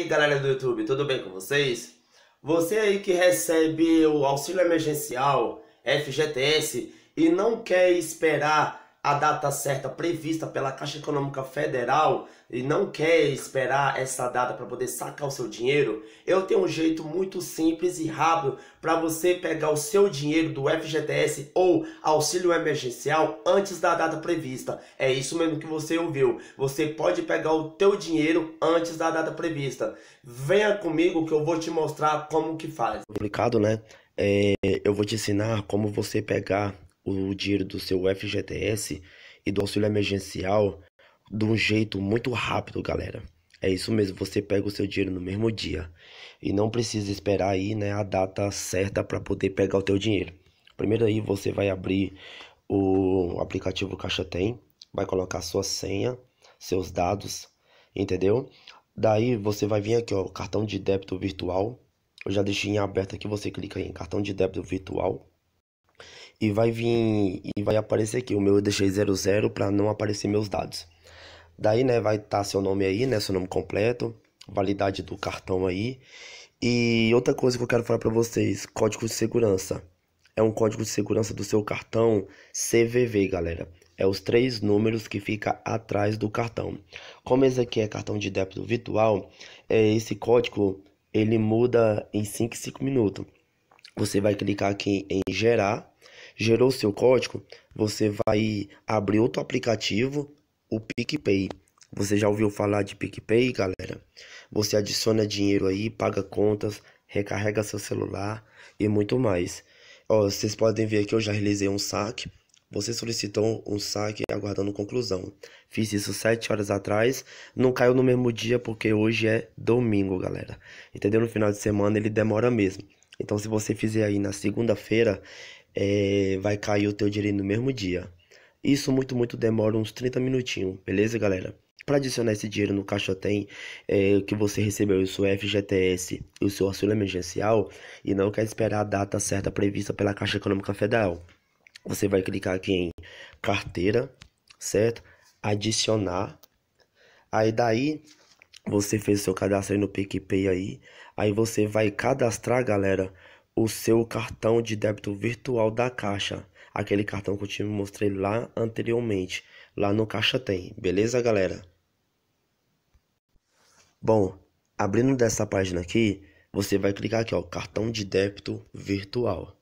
aí, galera do YouTube, tudo bem com vocês? Você aí que recebe o auxílio emergencial FGTS e não quer esperar a data certa prevista pela Caixa Econômica Federal e não quer esperar essa data para poder sacar o seu dinheiro, eu tenho um jeito muito simples e rápido para você pegar o seu dinheiro do FGTS ou auxílio emergencial antes da data prevista. É isso mesmo que você ouviu. Você pode pegar o teu dinheiro antes da data prevista. Venha comigo que eu vou te mostrar como que faz. Complicado, né? É, eu vou te ensinar como você pegar o dinheiro do seu FGTS e do auxílio emergencial de um jeito muito rápido, galera. É isso mesmo, você pega o seu dinheiro no mesmo dia e não precisa esperar aí, né, a data certa para poder pegar o teu dinheiro. Primeiro aí você vai abrir o aplicativo Caixa Tem, vai colocar sua senha, seus dados, entendeu? Daí você vai vir aqui, ó, cartão de débito virtual. Eu já deixei em aberto aqui, você clica em cartão de débito virtual e vai vir e vai aparecer aqui. O meu eu deixei 00 para não aparecer meus dados. Daí, né, vai estar tá seu nome aí, né, seu nome completo, validade do cartão aí. E outra coisa que eu quero falar para vocês, código de segurança. É um código de segurança do seu cartão CVV, galera. É os três números que fica atrás do cartão. Como esse aqui é cartão de débito virtual, é, esse código ele muda em 5 5 minutos. Você vai clicar aqui em gerar Gerou seu código, você vai abrir outro aplicativo, o PicPay. Você já ouviu falar de PicPay, galera? Você adiciona dinheiro aí, paga contas, recarrega seu celular e muito mais. Ó, vocês podem ver que eu já realizei um saque. Você solicitou um saque aguardando conclusão. Fiz isso sete horas atrás. Não caiu no mesmo dia porque hoje é domingo, galera. Entendeu? No final de semana ele demora mesmo. Então, se você fizer aí na segunda-feira, é, vai cair o teu dinheiro no mesmo dia. Isso muito, muito demora uns 30 minutinhos, beleza, galera? Para adicionar esse dinheiro no Caixa Tem, é, que você recebeu o seu FGTS e o seu auxílio emergencial, e não quer esperar a data certa prevista pela Caixa Econômica Federal. Você vai clicar aqui em carteira, certo? Adicionar. Aí daí você fez seu cadastro aí no PicPay aí, aí você vai cadastrar, galera, o seu cartão de débito virtual da Caixa. Aquele cartão que eu te mostrei lá anteriormente. Lá no Caixa tem, beleza, galera? Bom, abrindo dessa página aqui, você vai clicar aqui, ó, cartão de débito virtual.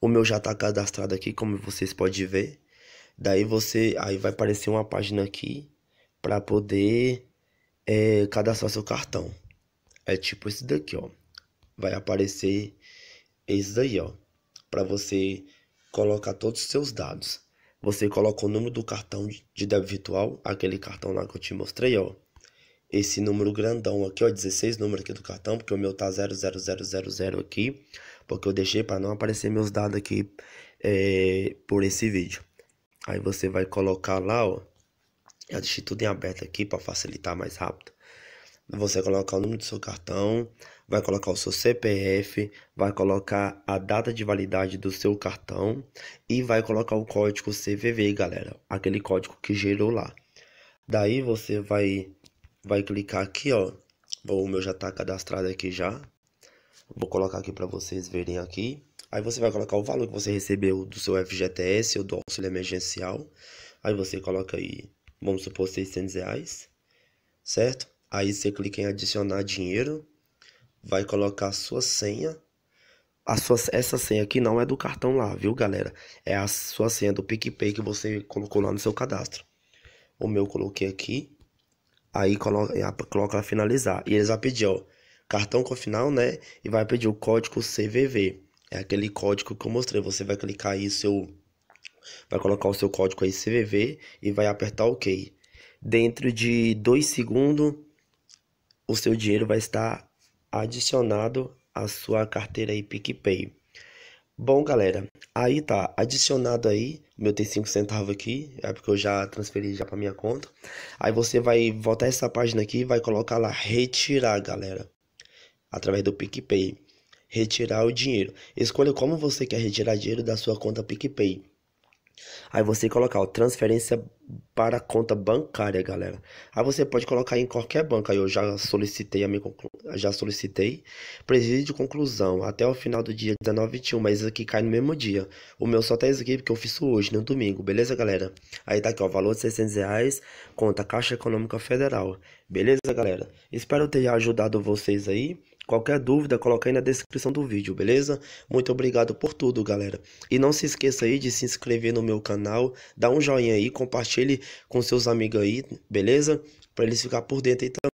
O meu já está cadastrado aqui, como vocês podem ver. Daí você, aí vai aparecer uma página aqui para poder é, cadastrar seu cartão. É tipo esse daqui, ó. Vai aparecer é isso daí, ó. Para você colocar todos os seus dados. Você coloca o número do cartão de débito virtual, aquele cartão lá que eu te mostrei, ó. Esse número grandão aqui, ó, 16 número aqui do cartão, porque o meu tá 00000 aqui, porque eu deixei para não aparecer meus dados aqui é, por esse vídeo. Aí você vai colocar lá, ó. Eu deixei tudo em aberto aqui para facilitar mais rápido. Você vai colocar o número do seu cartão, vai colocar o seu CPF, vai colocar a data de validade do seu cartão e vai colocar o código CVV, galera, aquele código que gerou lá. Daí você vai vai clicar aqui, ó. O meu já tá cadastrado aqui já. Vou colocar aqui para vocês verem aqui. Aí você vai colocar o valor que você recebeu do seu FGTS ou do auxílio emergencial. Aí você coloca aí, vamos supor, 600 reais, certo? Aí você clica em adicionar dinheiro, vai colocar a sua senha. A sua, essa senha aqui não é do cartão lá, viu galera? É a sua senha do PicPay que você colocou lá no seu cadastro. O meu eu coloquei aqui. Aí coloca, coloca finalizar. E eles vão pedir, ó, cartão com final, né? E vai pedir o código CVV. É aquele código que eu mostrei. Você vai clicar aí seu. Vai colocar o seu código aí CVV e vai apertar OK. Dentro de dois segundos o seu dinheiro vai estar adicionado à sua carteira aí PicPay. Bom, galera, aí tá adicionado aí meu tem 5 centavos aqui, é porque eu já transferi já para minha conta. Aí você vai voltar essa página aqui e vai colocar lá retirar, galera, através do PicPay. Retirar o dinheiro. Escolha como você quer retirar dinheiro da sua conta PicPay. Aí você colocar ó, transferência para conta bancária, galera. Aí você pode colocar em qualquer banco. Aí Eu já solicitei a minha já solicitei presídio de conclusão até o final do dia 19 21, mas aqui cai no mesmo dia. O meu só tá isso aqui porque eu fiz hoje, no domingo, beleza, galera? Aí tá aqui, ó, valor de 600 reais, conta Caixa Econômica Federal. Beleza, galera? Espero ter ajudado vocês aí. Qualquer dúvida, coloca aí na descrição do vídeo, beleza? Muito obrigado por tudo, galera. E não se esqueça aí de se inscrever no meu canal, dá um joinha aí, compartilhe com seus amigos aí, beleza? Para eles ficar por dentro aí também.